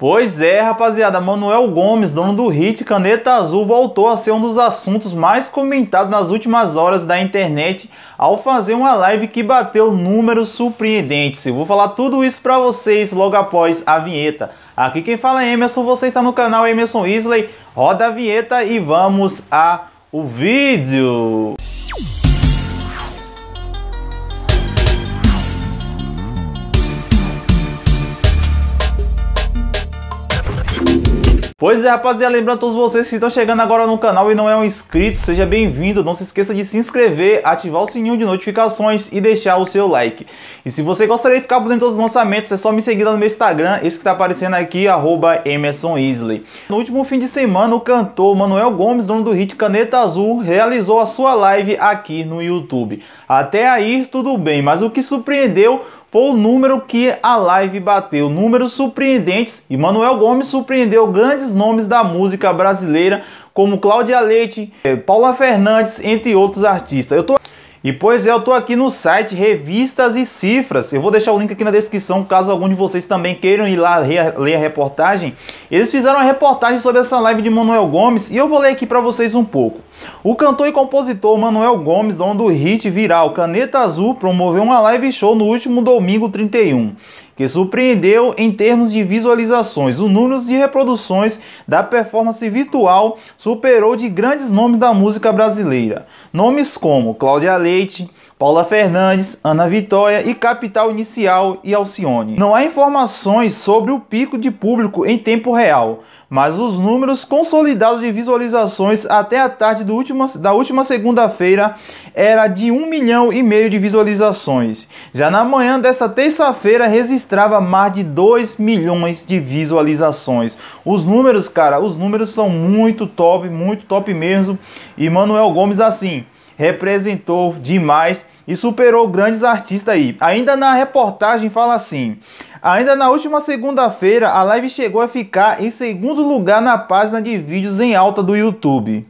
Pois é, rapaziada, Manuel Gomes, dono do hit Caneta Azul, voltou a ser um dos assuntos mais comentados nas últimas horas da internet ao fazer uma live que bateu números surpreendentes. Eu vou falar tudo isso para vocês logo após a vinheta. Aqui quem fala é Emerson, você está no canal Emerson Isley. Roda a vinheta e vamos a o vídeo. Pois é, rapaziada, lembrando a todos vocês que estão chegando agora no canal e não é um inscrito, seja bem-vindo. Não se esqueça de se inscrever, ativar o sininho de notificações e deixar o seu like. E se você gostaria de ficar por dentro dos lançamentos, é só me seguir lá no meu Instagram, esse que está aparecendo aqui, arroba Emerson No último fim de semana, o cantor Manuel Gomes, dono do hit Caneta Azul, realizou a sua live aqui no YouTube. Até aí, tudo bem, mas o que surpreendeu foi o número que a live bateu. Números surpreendentes. E Manuel Gomes surpreendeu grandes nomes da música brasileira, como Cláudia Leite, eh, Paula Fernandes, entre outros artistas. Eu tô e pois é, eu tô aqui no site Revistas e Cifras. Eu vou deixar o link aqui na descrição, caso algum de vocês também queiram ir lá ler a reportagem. Eles fizeram uma reportagem sobre essa live de Manuel Gomes e eu vou ler aqui para vocês um pouco. O cantor e compositor Manuel Gomes, dono do hit viral Caneta Azul, promoveu uma live show no último domingo 31 que surpreendeu em termos de visualizações. O número de reproduções da performance virtual superou de grandes nomes da música brasileira. Nomes como Cláudia Leite, Paula Fernandes, Ana Vitória e Capital Inicial e Alcione. Não há informações sobre o pico de público em tempo real, mas os números consolidados de visualizações até a tarde última, da última segunda-feira era de 1 milhão e meio de visualizações. Já na manhã dessa terça-feira registrava mais de 2 milhões de visualizações. Os números, cara, os números são muito top, muito top mesmo. E Manuel Gomes assim representou demais e superou grandes artistas aí. Ainda na reportagem fala assim: Ainda na última segunda-feira, a live chegou a ficar em segundo lugar na página de vídeos em alta do YouTube.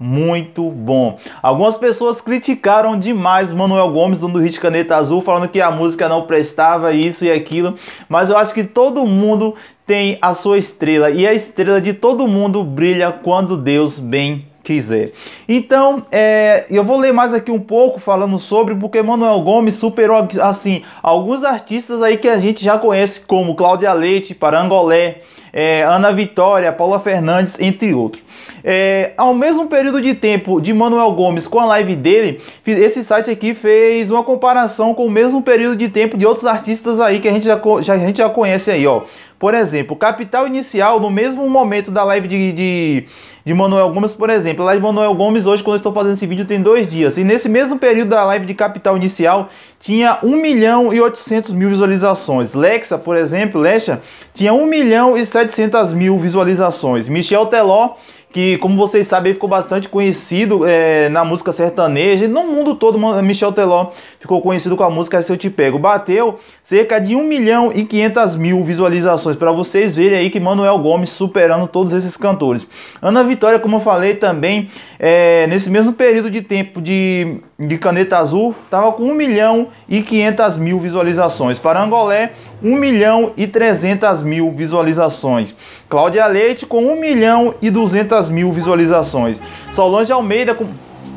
Muito bom. Algumas pessoas criticaram demais Manuel Gomes, dono do Hit Caneta Azul, falando que a música não prestava isso e aquilo, mas eu acho que todo mundo tem a sua estrela e a estrela de todo mundo brilha quando Deus bem quiser. Então, é, eu vou ler mais aqui um pouco falando sobre porque Manuel Gomes superou assim alguns artistas aí que a gente já conhece como Cláudia Leite, Parangolé, é, Ana Vitória, Paula Fernandes, entre outros. É, ao mesmo período de tempo de Manuel Gomes com a live dele, esse site aqui fez uma comparação com o mesmo período de tempo de outros artistas aí que a gente já, já a gente já conhece aí, ó. Por exemplo, capital inicial, no mesmo momento da live de, de, de Manuel Gomes, por exemplo, a live de Manuel Gomes hoje, quando eu estou fazendo esse vídeo, tem dois dias. E nesse mesmo período da live de capital inicial, tinha 1 milhão e 800 mil visualizações. Lexa, por exemplo, Lexa, tinha 1 milhão e 700 mil visualizações. Michel Teló que, como vocês sabem, ficou bastante conhecido é, na música sertaneja e no mundo todo. Michel Teló ficou conhecido com a música Se Eu Te Pego. Bateu cerca de 1 milhão e 500 mil visualizações, para vocês verem aí que Manuel Gomes superando todos esses cantores. Ana Vitória, como eu falei também, é, nesse mesmo período de tempo de de Caneta Azul estava com 1 milhão e 500 mil visualizações. Para Angolé, 1 milhão e 300 mil visualizações. Cláudia Leite com 1 milhão e 200 mil visualizações. Solange Almeida com.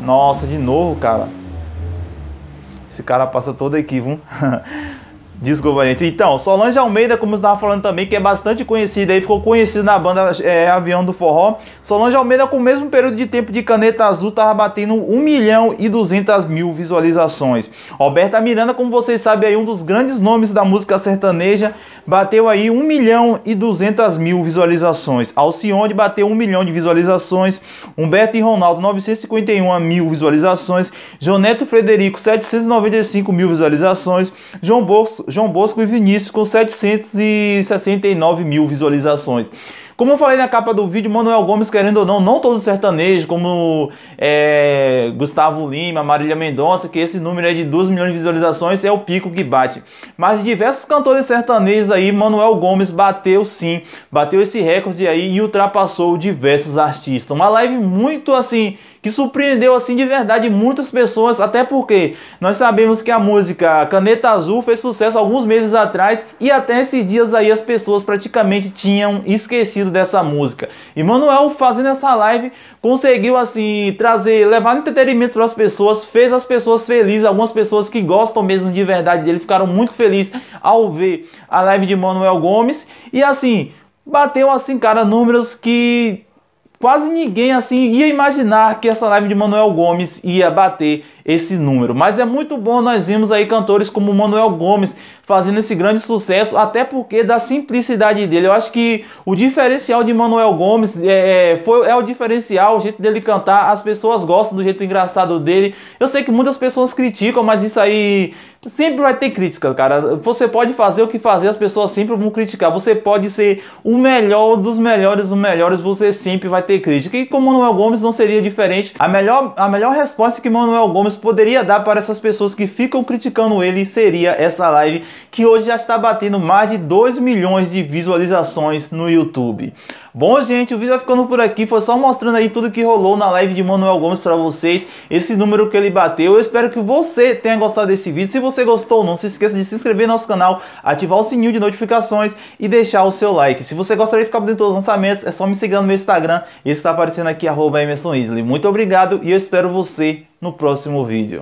Nossa, de novo, cara. Esse cara passa todo aqui, viu? Desculpa, gente. Então, Solange Almeida, como estava falando também, que é bastante conhecida aí, ficou conhecida na banda é, Avião do Forró. Solange Almeida, com o mesmo período de tempo de Caneta Azul, estava batendo 1 milhão e 200 mil visualizações. Roberta Miranda, como vocês sabem, aí, um dos grandes nomes da música sertaneja, bateu aí 1 milhão e 200 mil visualizações. Alcione bateu 1 milhão de visualizações. Humberto e Ronaldo, 951 mil visualizações. Joneto Frederico, 795 mil visualizações. João Bosco, João Bosco e Vinícius com 769 mil visualizações. Como eu falei na capa do vídeo, Manuel Gomes, querendo ou não, não todos os sertanejos, como é, Gustavo Lima, Marília Mendonça, que esse número é de 2 milhões de visualizações é o pico que bate. Mas diversos cantores sertanejos aí, Manuel Gomes bateu sim, bateu esse recorde aí e ultrapassou diversos artistas. Uma live muito assim que surpreendeu assim de verdade muitas pessoas, até porque nós sabemos que a música Caneta Azul fez sucesso alguns meses atrás e até esses dias aí as pessoas praticamente tinham esquecido sentido dessa música. E Manuel, fazendo essa live, conseguiu assim trazer, levar entretenimento para as pessoas, fez as pessoas felizes, algumas pessoas que gostam mesmo de verdade dele ficaram muito felizes ao ver a live de Manuel Gomes. E assim, bateu assim, cara, números que quase ninguém assim ia imaginar que essa live de Manuel Gomes ia bater esse número. Mas é muito bom nós vimos aí cantores como Manuel Gomes fazendo esse grande sucesso, até porque da simplicidade dele. Eu acho que o diferencial de Manuel Gomes é, é, foi, é o diferencial, o jeito dele cantar, as pessoas gostam do jeito engraçado dele. Eu sei que muitas pessoas criticam, mas isso aí sempre vai ter crítica, cara. Você pode fazer o que fazer, as pessoas sempre vão criticar. Você pode ser o melhor dos melhores, os melhores, você sempre vai ter crítica. E com Manuel Gomes não seria diferente. A melhor, a melhor resposta que Manuel Gomes Carlos poderia dar para essas pessoas que ficam criticando ele seria essa live que hoje já está batendo mais de 2 milhões de visualizações no YouTube. Bom, gente, o vídeo vai ficando por aqui. Foi só mostrando aí tudo que rolou na live de Manuel Gomes para vocês, esse número que ele bateu. Eu espero que você tenha gostado desse vídeo. Se você gostou, não se esqueça de se inscrever no nosso canal, ativar o sininho de notificações e deixar o seu like. Se você gostaria de ficar por dentro dos lançamentos, é só me seguir no meu Instagram. Esse está aparecendo aqui, arroba Muito obrigado e eu espero você no próximo vídeo.